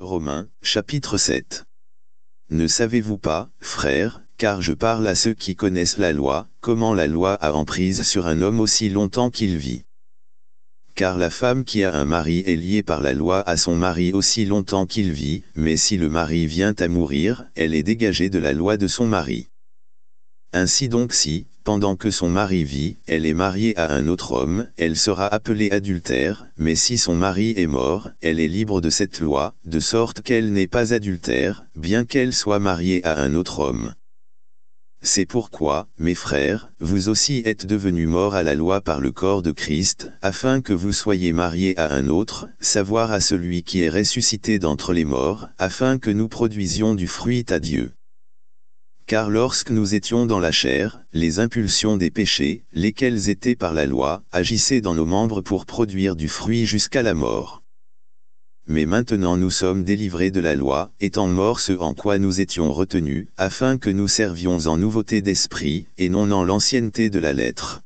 Romains, chapitre 7. Ne savez-vous pas, frères, car je parle à ceux qui connaissent la loi, comment la loi a emprise sur un homme aussi longtemps qu'il vit. Car la femme qui a un mari est liée par la loi à son mari aussi longtemps qu'il vit, mais si le mari vient à mourir, elle est dégagée de la loi de son mari. Ainsi donc si, pendant que son mari vit, elle est mariée à un autre homme, elle sera appelée adultère, mais si son mari est mort, elle est libre de cette loi, de sorte qu'elle n'est pas adultère, bien qu'elle soit mariée à un autre homme. C'est pourquoi, mes frères, vous aussi êtes devenus morts à la loi par le corps de Christ, afin que vous soyez mariés à un autre, savoir à celui qui est ressuscité d'entre les morts, afin que nous produisions du fruit à Dieu. Car lorsque nous étions dans la chair, les impulsions des péchés, lesquelles étaient par la loi, agissaient dans nos membres pour produire du fruit jusqu'à la mort. Mais maintenant nous sommes délivrés de la loi, étant morts ce en quoi nous étions retenus, afin que nous servions en nouveauté d'esprit, et non en l'ancienneté de la lettre.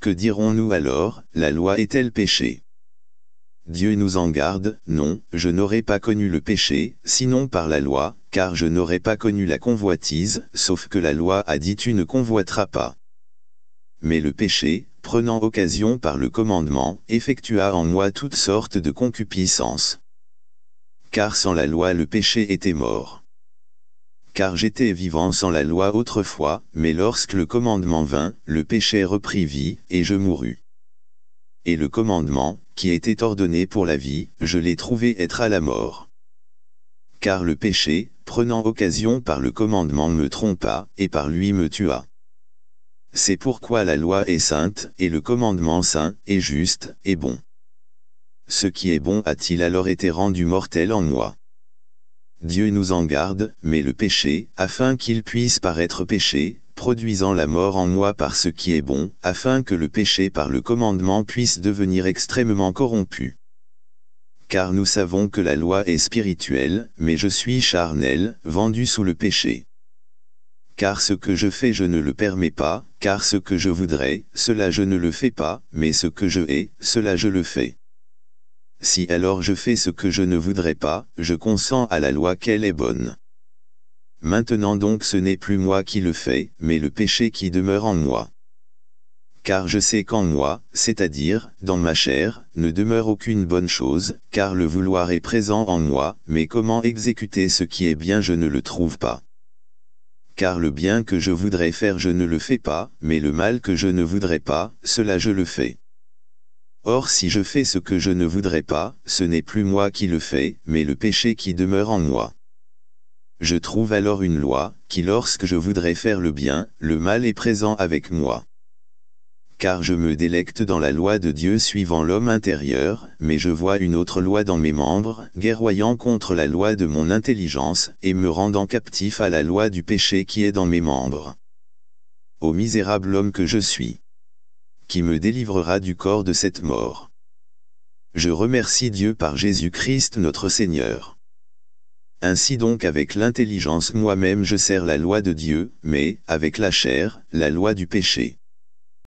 Que dirons-nous alors, la loi est-elle péché Dieu nous en garde, non, je n'aurais pas connu le péché, sinon par la loi, car je n'aurais pas connu la convoitise, sauf que la loi a dit tu ne convoiteras pas. Mais le péché, prenant occasion par le commandement, effectua en moi toutes sortes de concupiscences. Car sans la loi le péché était mort. Car j'étais vivant sans la loi autrefois, mais lorsque le commandement vint, le péché reprit vie, et je mourus. Et le commandement, qui était ordonné pour la vie, je l'ai trouvé être à la mort car le péché, prenant occasion par le commandement me trompa, et par lui me tua. C'est pourquoi la loi est sainte, et le commandement saint, et juste, et bon. Ce qui est bon a-t-il alors été rendu mortel en moi Dieu nous en garde, mais le péché, afin qu'il puisse paraître péché, produisant la mort en moi par ce qui est bon, afin que le péché par le commandement puisse devenir extrêmement corrompu car nous savons que la loi est spirituelle, mais je suis charnel, vendu sous le péché. Car ce que je fais je ne le permets pas, car ce que je voudrais, cela je ne le fais pas, mais ce que je hais, cela je le fais. Si alors je fais ce que je ne voudrais pas, je consens à la loi qu'elle est bonne. Maintenant donc ce n'est plus moi qui le fais, mais le péché qui demeure en moi car je sais qu'en moi, c'est-à-dire, dans ma chair, ne demeure aucune bonne chose, car le vouloir est présent en moi, mais comment exécuter ce qui est bien je ne le trouve pas. Car le bien que je voudrais faire je ne le fais pas, mais le mal que je ne voudrais pas, cela je le fais. Or si je fais ce que je ne voudrais pas, ce n'est plus moi qui le fais, mais le péché qui demeure en moi. Je trouve alors une loi, qui lorsque je voudrais faire le bien, le mal est présent avec moi car je me délecte dans la loi de Dieu suivant l'homme intérieur, mais je vois une autre loi dans mes membres, guerroyant contre la loi de mon intelligence, et me rendant captif à la loi du péché qui est dans mes membres. Ô misérable homme que je suis Qui me délivrera du corps de cette mort Je remercie Dieu par Jésus-Christ notre Seigneur. Ainsi donc avec l'intelligence moi-même je sers la loi de Dieu, mais, avec la chair, la loi du péché.